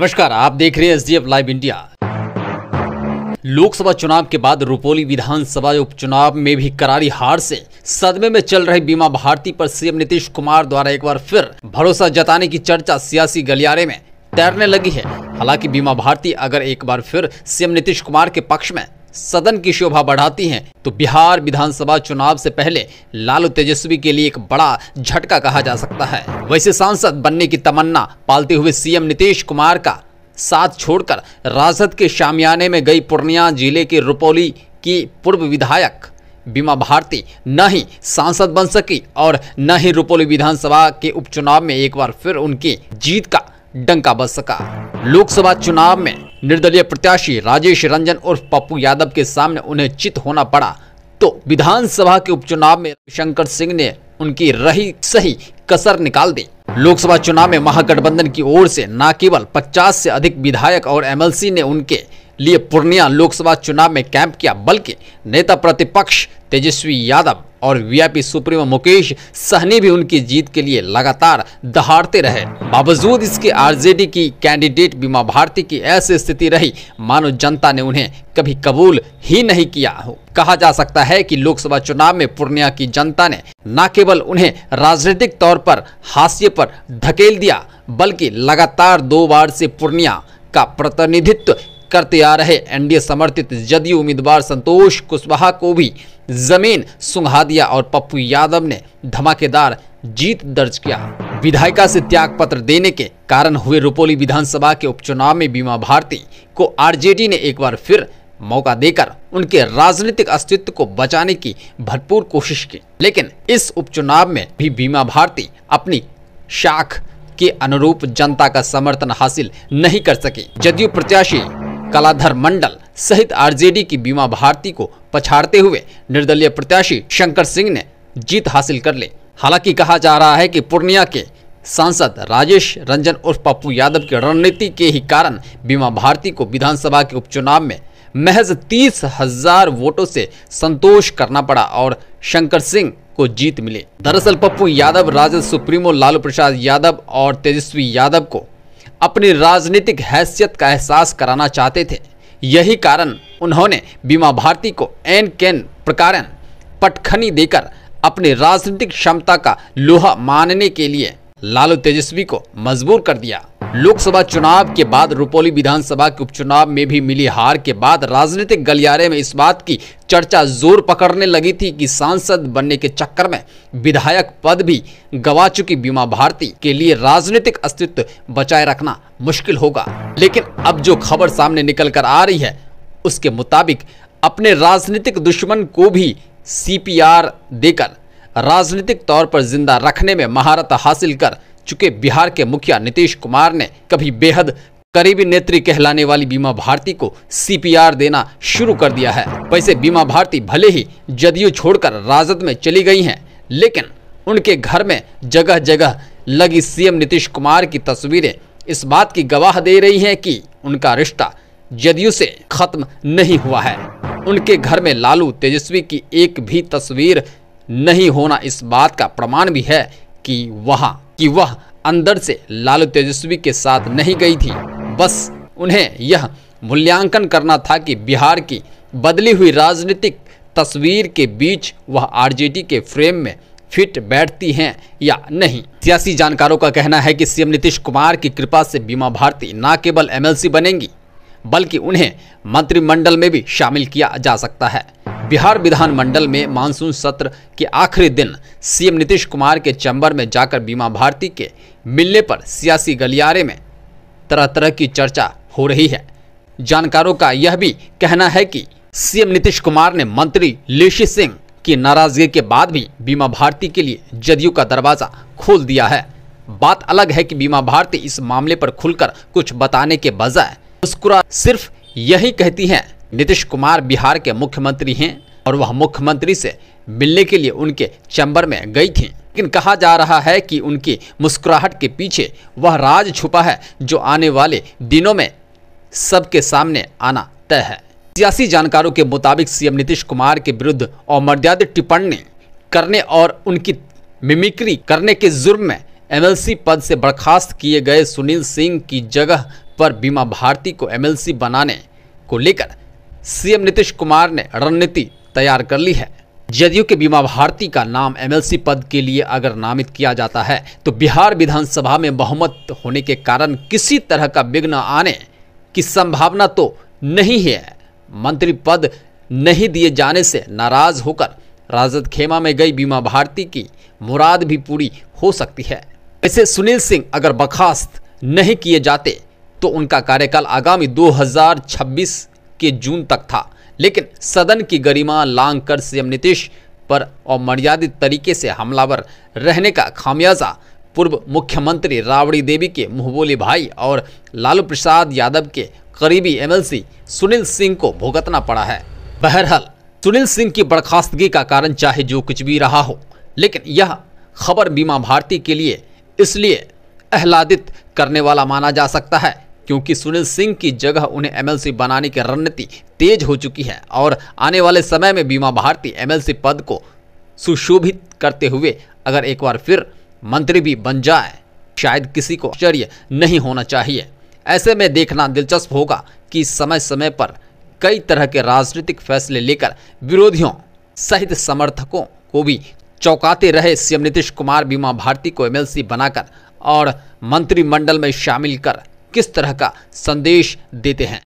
नमस्कार आप देख रहे हैं एसडीएफ लाइव इंडिया लोकसभा चुनाव के बाद रुपोली विधानसभा उपचुनाव में भी करारी हार से सदमे में चल रही बीमा भारती पर सीएम नीतीश कुमार द्वारा एक बार फिर भरोसा जताने की चर्चा सियासी गलियारे में तैरने लगी है हालांकि बीमा भारती अगर एक बार फिर सीएम नीतीश कुमार के पक्ष में सदन की शोभा बढ़ाती हैं तो बिहार विधानसभा चुनाव से पहले लालू तेजस्वी के लिए एक बड़ा झटका कहा जा सकता है वैसे सांसद बनने की तमन्ना पालते हुए सीएम नीतीश कुमार का साथ छोड़कर राजद के शामियाने में गई पूर्णिया जिले के रुपौली की पूर्व विधायक बीमा भारती न ही सांसद बन सकी और न ही रुपौली विधानसभा के उपचुनाव में एक बार फिर उनकी जीत का डंका बज सका लोकसभा चुनाव में निर्दलीय प्रत्याशी राजेश रंजन उर्फ पप्पू यादव के सामने उन्हें चित होना पड़ा तो विधानसभा के उपचुनाव में शंकर सिंह ने उनकी रही सही कसर निकाल दी लोकसभा चुनाव में महागठबंधन की ओर से न केवल 50 से अधिक विधायक और एमएलसी ने उनके लिए पूर्णिया लोकसभा चुनाव में कैंप किया बल्कि नेता प्रतिपक्ष तेजस्वी यादव और वीआईपी सुप्रीमो मुकेश सहनी भी उनकी जीत के लिए लगातार दहाड़ते रहे बावजूद इसके आरजेडी की कैंडिडेट बीमा भारती की ऐसी स्थिति रही मानो जनता ने उन्हें कभी कबूल ही नहीं किया हो कहा जा सकता है कि लोकसभा चुनाव में पूर्णिया की जनता ने न केवल उन्हें राजनीतिक तौर पर हाशिए पर धकेल दिया बल्कि लगातार दो बार से पूर्णिया का प्रतिनिधित्व करते आ रहे एनडीए समर्थित जदयू उम्मीदवार संतोष कुशवाहा को भी जमीन सुंघा दिया और पप्पू यादव ने धमाकेदार जीत दर्ज किया विधायिका से त्याग पत्र देने के कारण हुए रुपोली विधानसभा के उपचुनाव में बीमा भारती को आरजेडी ने एक बार फिर मौका देकर उनके राजनीतिक अस्तित्व को बचाने की भरपूर कोशिश की लेकिन इस उपचुनाव में भी बीमा भारती अपनी शाख के अनुरूप जनता का समर्थन हासिल नहीं कर सकी जदयू प्रत्याशी कलाधर मंडल सहित आरजेडी की बीमा भारती को पछाड़ते हुए निर्दलीय प्रत्याशी शंकर सिंह ने जीत हासिल कर ली हालांकि कहा जा रहा है कि पूर्णिया के सांसद राजेश रंजन उर्फ पप्पू यादव की रणनीति के ही कारण बीमा भारती को विधानसभा के उपचुनाव में महज तीस हजार वोटों से संतोष करना पड़ा और शंकर सिंह को जीत मिली दरअसल पप्पू यादव राजद सुप्रीमो लालू प्रसाद यादव और तेजस्वी यादव को अपनी राजनीतिक हैसियत का एहसास कराना चाहते थे यही कारण उन्होंने बीमा भारती को एन कैन प्रकार पटखनी देकर अपनी राजनीतिक क्षमता का लोहा मानने के लिए लालू तेजस्वी को मजबूर कर दिया लोकसभा चुनाव के बाद रुपोली विधानसभा के उपचुनाव में भी मिली हार के बाद राजनीतिक गलियारे में इस बात की चर्चा जोर पकड़ने लगी थी कि सांसद बनने के चक्कर में विधायक पद भी गवा चुकी बीमा भारती के लिए राजनीतिक अस्तित्व बचाए रखना मुश्किल होगा लेकिन अब जो खबर सामने निकल कर आ रही है उसके मुताबिक अपने राजनीतिक दुश्मन को भी सी देकर राजनीतिक तौर पर जिंदा रखने में महारत हासिल कर चुके बिहार के मुखिया नीतीश कुमार ने कभी बेहद करीबी नेत्री कहलाने वाली बीमा भारती को सीपीआर देना शुरू कर दिया है वैसे बीमा भारती भले ही जदयू छोड़कर राजद में चली गई हैं लेकिन उनके घर में जगह जगह लगी सीएम नीतीश कुमार की तस्वीरें इस बात की गवाह दे रही हैं कि उनका रिश्ता जदयू से खत्म नहीं हुआ है उनके घर में लालू तेजस्वी की एक भी तस्वीर नहीं होना इस बात का प्रमाण भी है कि वहाँ कि वह अंदर से लालू तेजस्वी के साथ नहीं गई थी बस उन्हें यह मूल्यांकन करना था कि बिहार की बदली हुई राजनीतिक तस्वीर के बीच वह आरजेडी के फ्रेम में फिट बैठती हैं या नहीं सियासी जानकारों का कहना है कि सीएम नीतीश कुमार की कृपा से बीमा भारती न केवल एमएलसी बनेंगी बल्कि उन्हें मंत्रिमंडल में भी शामिल किया जा सकता है बिहार विधानमंडल में मानसून सत्र के आखिरी दिन सीएम नीतीश कुमार के चैम्बर में जाकर बीमा भारती के मिलने पर सियासी गलियारे में तरह तरह की चर्चा हो रही है जानकारों का यह भी कहना है कि सीएम नीतीश कुमार ने मंत्री लेशी सिंह की नाराजगी के बाद भी बीमा भारती के लिए जदयू का दरवाज़ा खोल दिया है बात अलग है कि बीमा भारती इस मामले पर खुलकर कुछ बताने के बजाय मुस्कुरा सिर्फ यही कहती हैं नीतीश कुमार बिहार के मुख्यमंत्री हैं और वह मुख्यमंत्री से मिलने के लिए उनके चैम्बर में गई थी लेकिन कहा जा रहा है कि उनकी मुस्कुराहट के पीछे वह राज छुपा है जो आने वाले दिनों में सबके सामने आना तय है सियासी जानकारों के मुताबिक सीएम नीतीश कुमार के विरुद्ध अमर्याद टिप्पणी करने और उनकी मिमिक्री करने के जुर्म में एमएलसी पद से बर्खास्त किए गए सुनील सिंह की जगह पर बीमा भारती को एमएलसी बनाने को लेकर सीएम नीतीश कुमार ने रणनीति तैयार कर ली है जदयू के बीमा भारती का नाम एमएलसी पद के लिए अगर नामित किया जाता है तो बिहार विधानसभा में बहुमत होने के कारण किसी तरह का विघ्न आने की संभावना तो नहीं है मंत्री पद नहीं दिए जाने से नाराज होकर राजद खेमा में गई बीमा भारती की मुराद भी पूरी हो सकती है ऐसे सुनील सिंह अगर बर्खास्त नहीं किए जाते तो उनका कार्यकाल आगामी दो के जून तक था लेकिन सदन की गरिमा लांग कर सीएम नीतीश पर अमर्यादित तरीके से हमलावर रहने का खामियाजा पूर्व मुख्यमंत्री राबड़ी देवी के मुहबोली भाई और लालू प्रसाद यादव के करीबी एमएलसी सुनील सिंह को भुगतना पड़ा है बहरहाल सुनील सिंह की बर्खास्तगी का कारण चाहे जो कुछ भी रहा हो लेकिन यह खबर बीमा भारती के लिए इसलिए आह्लादित करने वाला माना जा सकता है क्योंकि सुनील सिंह की जगह उन्हें एमएलसी बनाने की रणनीति तेज हो चुकी है और आने वाले समय में बीमा भारती एमएलसी पद को सुशोभित करते हुए अगर एक बार फिर मंत्री भी बन जाए शायद किसी को आश्चर्य नहीं होना चाहिए ऐसे में देखना दिलचस्प होगा कि समय समय पर कई तरह के राजनीतिक फैसले लेकर विरोधियों सहित समर्थकों को भी चौंकाते रहे सीएम नीतीश कुमार बीमा भारती को एमएलसी बनाकर और मंत्रिमंडल में शामिल कर किस तरह का संदेश देते हैं